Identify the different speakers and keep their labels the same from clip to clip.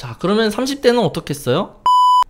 Speaker 1: 자 그러면 30대는 어떻겠어요?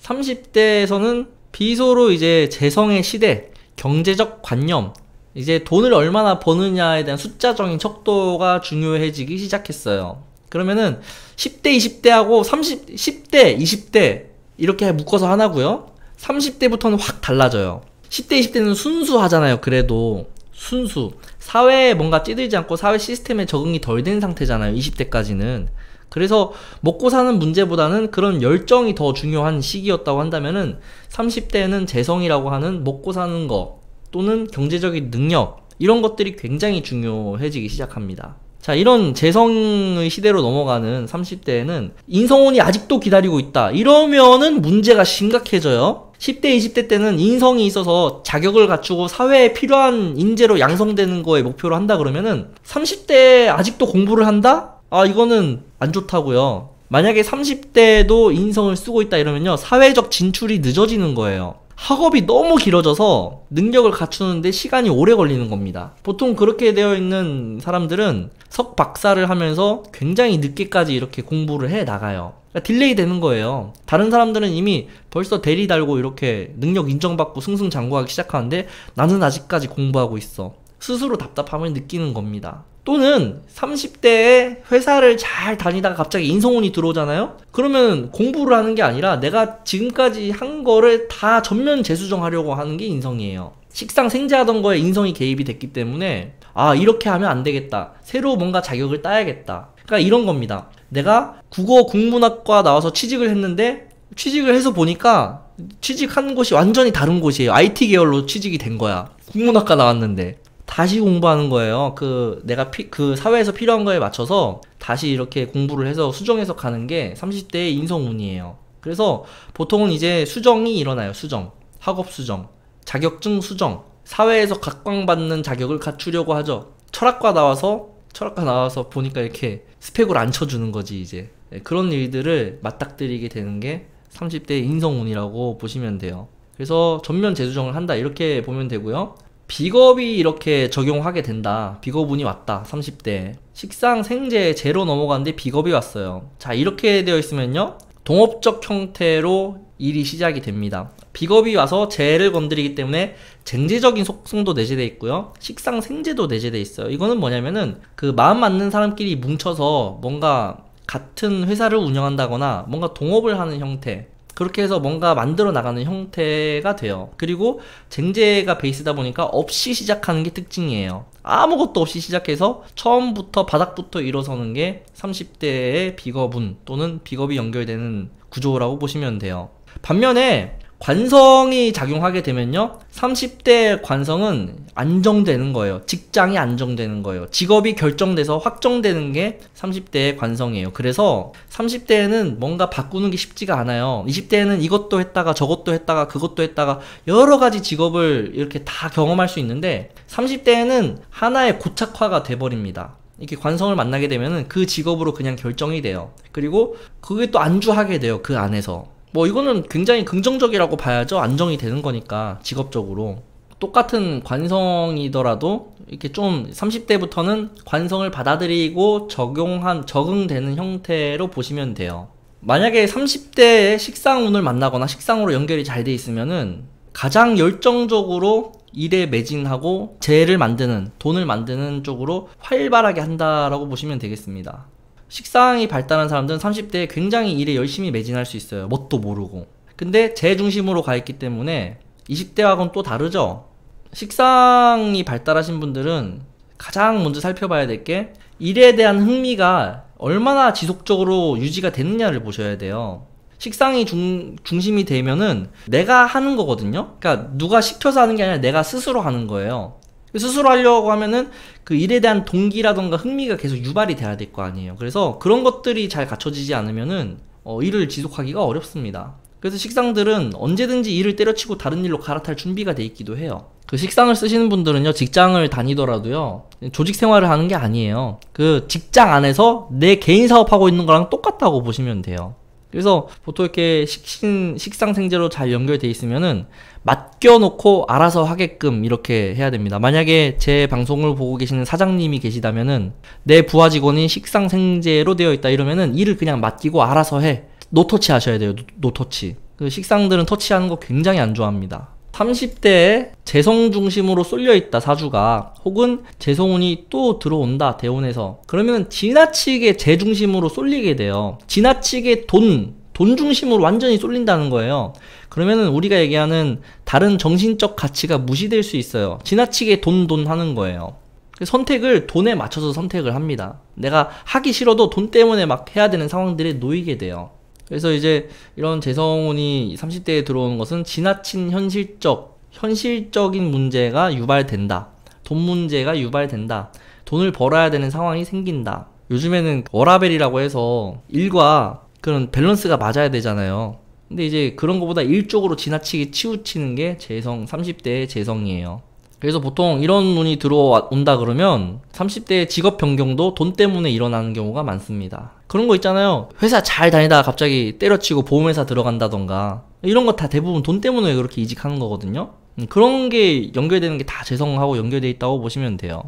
Speaker 1: 30대에서는 비소로 이제 재성의 시대, 경제적 관념, 이제 돈을 얼마나 버느냐에 대한 숫자적인 척도가 중요해지기 시작했어요. 그러면은 10대, 20대하고 30, 10대, 20대 이렇게 묶어서 하나고요. 30대부터는 확 달라져요. 10대, 20대는 순수하잖아요. 그래도 순수. 사회에 뭔가 찌들지 않고 사회 시스템에 적응이 덜 된 상태잖아요. 20대까지는. 그래서 먹고 사는 문제보다는 그런 열정이 더 중요한 시기였다고 한다면은 30대에는 재성이라고 하는 먹고 사는 거 또는 경제적인 능력 이런 것들이 굉장히 중요해지기 시작합니다. 자, 이런 재성의 시대로 넘어가는 30대에는 인성운이 아직도 기다리고 있다. 이러면은 문제가 심각해져요. 10대, 20대 때는 인성이 있어서 자격을 갖추고 사회에 필요한 인재로 양성되는 거에 목표로 한다 그러면은 30대에 아직도 공부를 한다? 아 이거는 안 좋다고요. 만약에 30대도 인성을 쓰고 있다 이러면요. 사회적 진출이 늦어지는 거예요. 학업이 너무 길어져서 능력을 갖추는데 시간이 오래 걸리는 겁니다. 보통 그렇게 되어 있는 사람들은 석 박사를 하면서 굉장히 늦게까지 이렇게 공부를 해 나가요. 그러니까 딜레이 되는 거예요. 다른 사람들은 이미 벌써 대리 달고 이렇게 능력 인정받고 승승장구하기 시작하는데 나는 아직까지 공부하고 있어. 스스로 답답함을 느끼는 겁니다. 또는 30대에 회사를 잘 다니다가 갑자기 인성운이 들어오잖아요? 그러면 공부를 하는 게 아니라 내가 지금까지 한 거를 다 전면 재수정하려고 하는 게 인성이에요. 식상 생재하던 거에 인성이 개입이 됐기 때문에 아 이렇게 하면 안 되겠다. 새로 뭔가 자격을 따야겠다. 그러니까 이런 겁니다. 내가 국어 국문학과 나와서 취직을 했는데 취직을 해서 보니까 취직한 곳이 완전히 다른 곳이에요. IT 계열로 취직이 된 거야. 국문학과 나왔는데. 다시 공부하는 거예요. 그 내가 피, 그 사회에서 필요한 거에 맞춰서 다시 이렇게 공부를 해서 수정해서 가는 게 30대의 인성운이에요. 그래서 보통은 이제 수정이 일어나요. 수정, 학업 수정, 자격증 수정, 사회에서 각광받는 자격을 갖추려고 하죠. 철학과 나와서 철학과 나와서 보니까 이렇게 스펙을 안 쳐주는 거지 이제 네, 그런 일들을 맞닥뜨리게 되는 게 30대의 인성운이라고 보시면 돼요. 그래서 전면 재수정을 한다 이렇게 보면 되고요. 비겁이 이렇게 적용하게 된다. 비겁운이 왔다. 30대. 식상 생제 제로 넘어갔는데 비겁이 왔어요. 자, 이렇게 되어 있으면요. 동업적 형태로 일이 시작이 됩니다. 비겁이 와서 재를 건드리기 때문에 쟁제적인 속성도 내재돼 있고요. 식상 생제도 내재돼 있어요. 이거는 뭐냐면은 그 마음 맞는 사람끼리 뭉쳐서 뭔가 같은 회사를 운영한다거나 뭔가 동업을 하는 형태 그렇게 해서 뭔가 만들어 나가는 형태가 돼요. 그리고 쟁제가 베이스다 보니까 없이 시작하는 게 특징이에요. 아무것도 없이 시작해서 처음부터 바닥부터 일어서는 게 30대의 비겁은 또는 비겁이 연결되는 구조라고 보시면 돼요. 반면에 관성이 작용하게 되면요. 30대 관성은 안정되는 거예요. 직장이 안정되는 거예요. 직업이 결정돼서 확정되는 게 30대의 관성이에요. 그래서 30대에는 뭔가 바꾸는 게 쉽지가 않아요. 20대에는 이것도 했다가 저것도 했다가 그것도 했다가 여러 가지 직업을 이렇게 다 경험할 수 있는데 30대에는 하나의 고착화가 돼버립니다. 이렇게 관성을 만나게 되면은 그 직업으로 그냥 결정이 돼요. 그리고 그게 또 안주하게 돼요. 그 안에서. 뭐 이거는 굉장히 긍정적이라고 봐야죠. 안정이 되는 거니까 직업적으로. 똑같은 관성이더라도 이렇게 좀 30대부터는 관성을 받아들이고 적용한 적응되는 형태로 보시면 돼요. 만약에 30대에 식상운을 만나거나 식상으로 연결이 잘 돼 있으면은 가장 열정적으로 일에 매진하고 재를 만드는 돈을 만드는 쪽으로 활발하게 한다라고 보시면 되겠습니다. 식상이 발달한 사람들은 30대에 굉장히 일에 열심히 매진할 수 있어요. 뭣도 모르고. 근데 제 중심으로 가 있기 때문에 20대하고는 또 다르죠. 식상이 발달하신 분들은 가장 먼저 살펴봐야 될 게 일에 대한 흥미가 얼마나 지속적으로 유지가 되느냐를 보셔야 돼요. 식상이 중, 중심이 되면은 내가 하는 거거든요. 그러니까 누가 시켜서 하는 게 아니라 내가 스스로 하는 거예요. 스스로 하려고 하면은 그 일에 대한 동기라던가 흥미가 계속 유발이 돼야 될 거 아니에요. 그래서 그런 것들이 잘 갖춰지지 않으면은 어, 일을 지속하기가 어렵습니다. 그래서 식상들은 언제든지 일을 때려치고 다른 일로 갈아탈 준비가 돼 있기도 해요. 그 식상을 쓰시는 분들은요, 직장을 다니더라도요, 조직 생활을 하는 게 아니에요. 그 직장 안에서 내 개인 사업하고 있는 거랑 똑같다고 보시면 돼요. 그래서 보통 이렇게 식신 식상 생재로잘연결되어 있으면은 맡겨놓고 알아서 하게끔 이렇게 해야 됩니다. 만약에 제 방송을 보고 계시는 사장님이 계시다면은 내 부하 직원이 식상 생재로 되어 있다 이러면은 일을 그냥 맡기고 알아서 해 노터치 하셔야 돼요. 노, 노터치. 그 식상들은 터치하는 거 굉장히 안 좋아합니다. 30대에 재성 중심으로 쏠려 있다 사주가 혹은 재성운이 또 들어온다 대운에서 그러면 지나치게 재중심으로 쏠리게 돼요 지나치게 돈, 돈 중심으로 완전히 쏠린다는 거예요 그러면은 우리가 얘기하는 다른 정신적 가치가 무시될 수 있어요 지나치게 돈 돈 하는 거예요 그 선택을 돈에 맞춰서 선택을 합니다. 내가 하기 싫어도 돈 때문에 막 해야 되는 상황들에 놓이게 돼요. 그래서 이제 이런 재성운이 30대에 들어오는 것은 지나친 현실적, 현실적인 문제가 유발된다. 돈 문제가 유발된다. 돈을 벌어야 되는 상황이 생긴다. 요즘에는 워라벨이라고 해서 일과 그런 밸런스가 맞아야 되잖아요. 근데 이제 그런 것보다 일 쪽으로 지나치게 치우치는 게 재성, 30대의 재성이에요. 그래서 보통 이런 운이 들어온다 그러면 30대의 직업 변경도 돈 때문에 일어나는 경우가 많습니다. 그런 거 있잖아요. 회사 잘 다니다가 갑자기 때려치고 보험회사 들어간다던가 이런 거 다 대부분 돈 때문에 그렇게 이직하는 거거든요. 음, 그런 게 연결되는 게 다 재성하고 연결되어 있다고 보시면 돼요.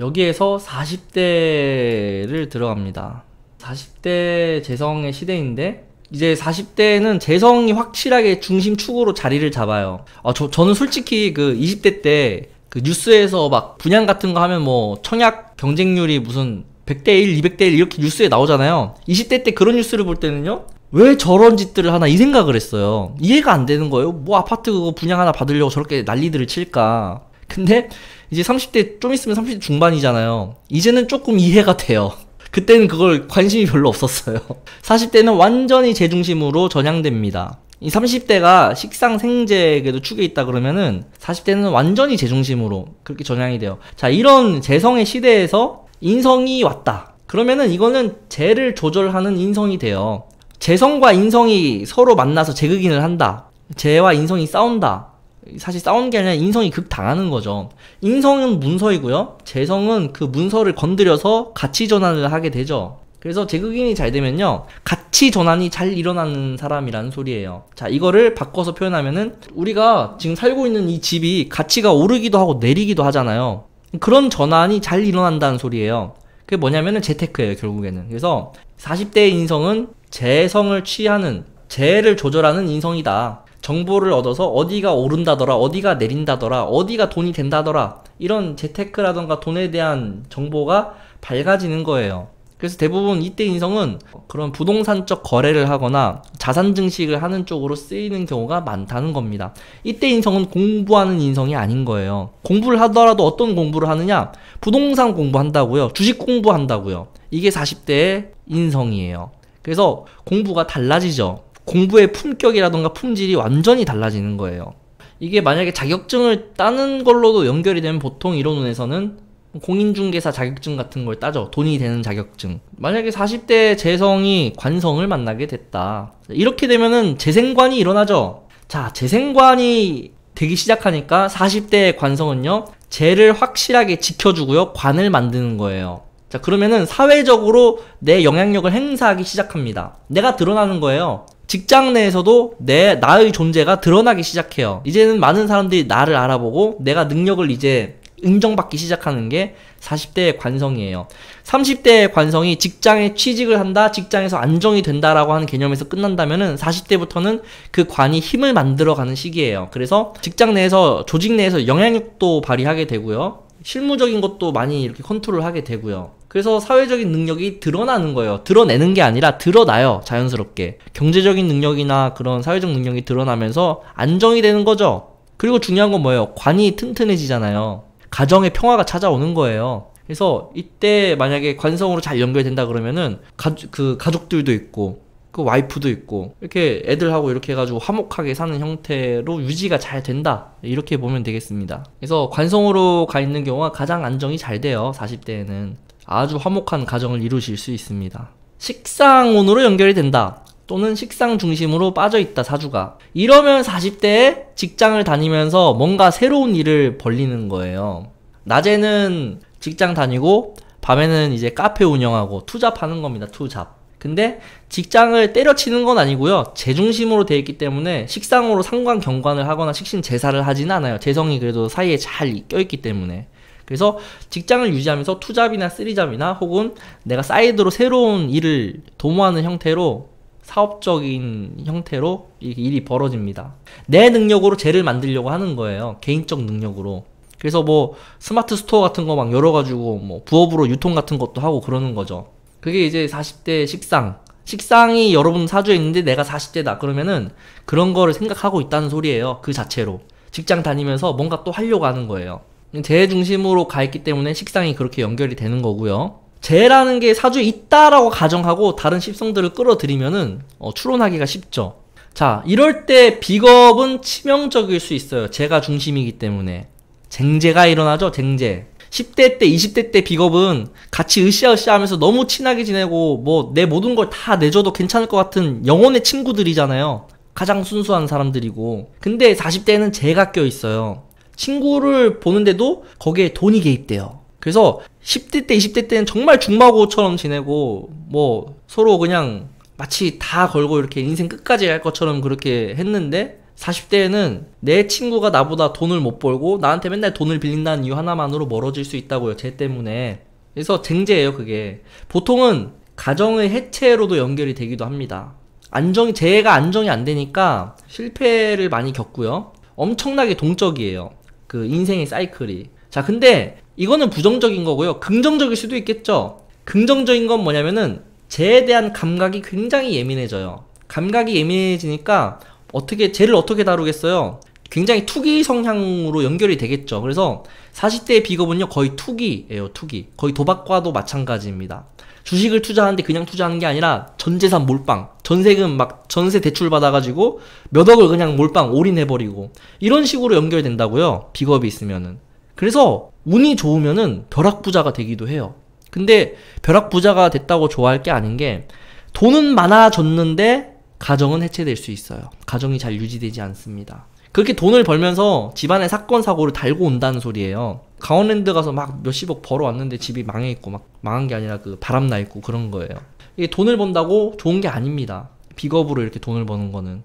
Speaker 1: 여기에서 40대를 들어갑니다. 40대 재성의 시대인데 이제 40대는 재성이 확실하게 중심축으로 자리를 잡아요. 아, 저, 저는 솔직히 그 20대 때 그 뉴스에서 막 분양 같은 거 하면 뭐 청약 경쟁률이 무슨 100대 1, 200대 1 이렇게 뉴스에 나오잖아요. 20대 때 그런 뉴스를 볼 때는요. 왜 저런 짓들을 하나 이 생각을 했어요. 이해가 안 되는 거예요. 뭐 아파트 그거 분양 하나 받으려고 저렇게 난리들을 칠까. 근데 이제 30대 좀 있으면 30대 중반이잖아요. 이제는 조금 이해가 돼요. 그때는 그걸 관심이 별로 없었어요. 40대는 완전히 제 중심으로 전향됩니다. 이 30대가 식상 생제에게도 축에 있다 그러면은 40대는 완전히 제 중심으로 그렇게 전향이 돼요. 자, 이런 재성의 시대에서 인성이 왔다. 그러면은 이거는 재를 조절하는 인성이 돼요. 재성과 인성이 서로 만나서 재극인을 한다. 재와 인성이 싸운다. 사실 싸운 게 아니라 인성이 극당하는 거죠. 인성은 문서이고요. 재성은 그 문서를 건드려서 가치 전환을 하게 되죠. 그래서 제극인이 잘 되면요. 가치 전환이 잘 일어나는 사람이라는 소리예요. 자, 이거를 바꿔서 표현하면은 우리가 지금 살고 있는 이 집이 가치가 오르기도 하고 내리기도 하잖아요. 그런 전환이 잘 일어난다는 소리예요. 그게 뭐냐면은 재테크예요, 결국에는. 그래서 40대의 인성은 재성을 취하는, 재를 조절하는 인성이다. 정보를 얻어서 어디가 오른다더라, 어디가 내린다더라, 어디가 돈이 된다더라, 이런 재테크라던가 돈에 대한 정보가 밝아지는 거예요. 그래서 대부분 이때 인성은 그런 부동산적 거래를 하거나 자산 증식을 하는 쪽으로 쓰이는 경우가 많다는 겁니다. 이때 인성은 공부하는 인성이 아닌 거예요. 공부를 하더라도 어떤 공부를 하느냐? 부동산 공부한다고요. 주식 공부한다고요. 이게 40대의 인성이에요. 그래서 공부가 달라지죠. 공부의 품격이라던가 품질이 완전히 달라지는 거예요. 이게 만약에 자격증을 따는 걸로도 연결이 되면 보통 이론에서는 공인중개사 자격증 같은 걸 따죠. 돈이 되는 자격증. 만약에 40대 재성이 관성을 만나게 됐다. 이렇게 되면은 재생관이 일어나죠. 자, 재생관이 되기 시작하니까 40대의 관성은요, 재를 확실하게 지켜주고요, 관을 만드는 거예요. 자, 그러면은 사회적으로 내 영향력을 행사하기 시작합니다. 내가 드러나는 거예요. 직장 내에서도 내 나의 존재가 드러나기 시작해요. 이제는 많은 사람들이 나를 알아보고 내가 능력을 이제 인정받기 시작하는 게 40대의 관성이에요. 30대의 관성이 직장에 취직을 한다, 직장에서 안정이 된다라고 하는 개념에서 끝난다면은 40대부터는 그 관이 힘을 만들어가는 시기예요. 그래서 직장 내에서 조직 내에서 영향력도 발휘하게 되고요. 실무적인 것도 많이 이렇게 컨트롤 하게 되고요. 그래서 사회적인 능력이 드러나는 거예요. 드러내는 게 아니라 드러나요. 자연스럽게. 경제적인 능력이나 그런 사회적 능력이 드러나면서 안정이 되는 거죠. 그리고 중요한 건 뭐예요? 관이 튼튼해지잖아요. 가정의 평화가 찾아오는 거예요. 그래서 이때 만약에 관성으로 잘 연결된다 그러면은 가, 그 가족들도 있고 그 와이프도 있고 이렇게 애들하고 이렇게 해가지고 화목하게 사는 형태로 유지가 잘 된다 이렇게 보면 되겠습니다 그래서 관성으로 가 있는 경우가 가장 안정이 잘 돼요 40대에는 아주 화목한 가정을 이루실 수 있습니다 식상운으로 연결이 된다 또는 식상 중심으로 빠져있다 사주가 이러면 40대에 직장을 다니면서 뭔가 새로운 일을 벌리는 거예요 낮에는 직장 다니고 밤에는 이제 카페 운영하고 투잡하는 겁니다 투잡 근데 직장을 때려치는 건 아니고요. 제중심으로 되어 있기 때문에 식상으로 상관 경관을 하거나 식신 제사를 하진 않아요. 재성이 그래도 사이에 잘 껴있기 때문에. 그래서 직장을 유지하면서 투잡이나 쓰리잡이나 혹은 내가 사이드로 새로운 일을 도모하는 형태로 사업적인 형태로 일이 벌어집니다. 내 능력으로 재를 만들려고 하는 거예요. 개인적 능력으로. 그래서 뭐 스마트 스토어 같은 거 막 열어가지고 뭐 부업으로 유통 같은 것도 하고 그러는 거죠. 그게 이제 40대 식상. 식상이 여러분 사주에 있는데 내가 40대다. 그러면은 그런 거를 생각하고 있다는 소리예요. 그 자체로. 직장 다니면서 뭔가 또 하려고 하는 거예요. 재 중심으로 가 있기 때문에 식상이 그렇게 연결이 되는 거고요. 재라는 게 사주에 있다라고 가정하고 다른 십성들을 끌어들이면은 어, 추론하기가 쉽죠. 자, 이럴 때 비겁은 치명적일 수 있어요. 재가 중심이기 때문에. 쟁재가 일어나죠, 쟁제. 10대 때, 20대 때 비겁은 같이 으쌰으쌰 하면서 너무 친하게 지내고 뭐 내 모든 걸 다 내줘도 괜찮을 것 같은 영혼의 친구들이잖아요. 가장 순수한 사람들이고. 근데 40대는 에 제가 껴 있어요. 친구를 보는데도 거기에 돈이 개입돼요. 그래서 10대 때, 20대 때는 정말 중마고처럼 지내고 뭐 서로 그냥 마치 다 걸고 이렇게 인생 끝까지 갈 것처럼 그렇게 했는데 40대에는 내 친구가 나보다 돈을 못 벌고 나한테 맨날 돈을 빌린다는 이유 하나만으로 멀어질 수 있다고요. 쟤 때문에. 그래서 쟁제예요, 그게. 보통은 가정의 해체로도 연결이 되기도 합니다. 안정이, 재가 안정이 안 되니까 실패를 많이 겪고요. 엄청나게 동적이에요. 그 인생의 사이클이. 자, 근데 이거는 부정적인 거고요. 긍정적일 수도 있겠죠. 긍정적인 건 뭐냐면은 쟤에 대한 감각이 굉장히 예민해져요. 감각이 예민해지니까 어떻게 쟤를 어떻게 다루겠어요? 굉장히 투기 성향으로 연결이 되겠죠. 그래서 40대의 비겁은요 거의 투기예요. 투기. 거의 도박과도 마찬가지입니다. 주식을 투자하는데 그냥 투자하는 게 아니라 전재산 몰빵, 전세금 막 전세 대출 받아가지고 몇 억을 그냥 몰빵 올인해버리고 이런 식으로 연결된다고요. 비겁이 있으면은. 그래서 운이 좋으면은 벼락부자가 되기도 해요. 근데 벼락부자가 됐다고 좋아할 게 아닌 게 돈은 많아졌는데 가정은 해체될 수 있어요. 가정이 잘 유지되지 않습니다. 그렇게 돈을 벌면서 집안의 사건 사고를 달고 온다는 소리예요. 강원랜드 가서 막 몇십억 벌어왔는데 집이 망해 있고 막 망한 게 아니라 그 바람 나 있고 그런 거예요. 이게 돈을 번다고 좋은 게 아닙니다. 비겁으로 이렇게 돈을 버는 거는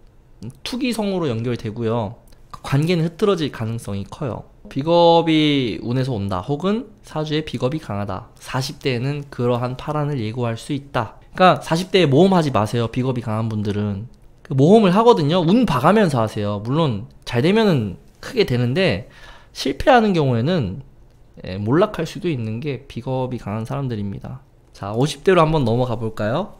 Speaker 1: 투기성으로 연결되고요. 관계는 흐트러질 가능성이 커요. 비겁이 운에서 온다 혹은 사주에 비겁이 강하다 40대에는 그러한 파란을 예고할 수 있다 그러니까 40대에 모험하지 마세요 비겁이 강한 분들은 그 모험을 하거든요 운 봐가면서 하세요 물론 잘 되면은 크게 되는데 실패하는 경우에는 예, 몰락할 수도 있는 게 비겁이 강한 사람들입니다 자 50대로 한번 넘어가 볼까요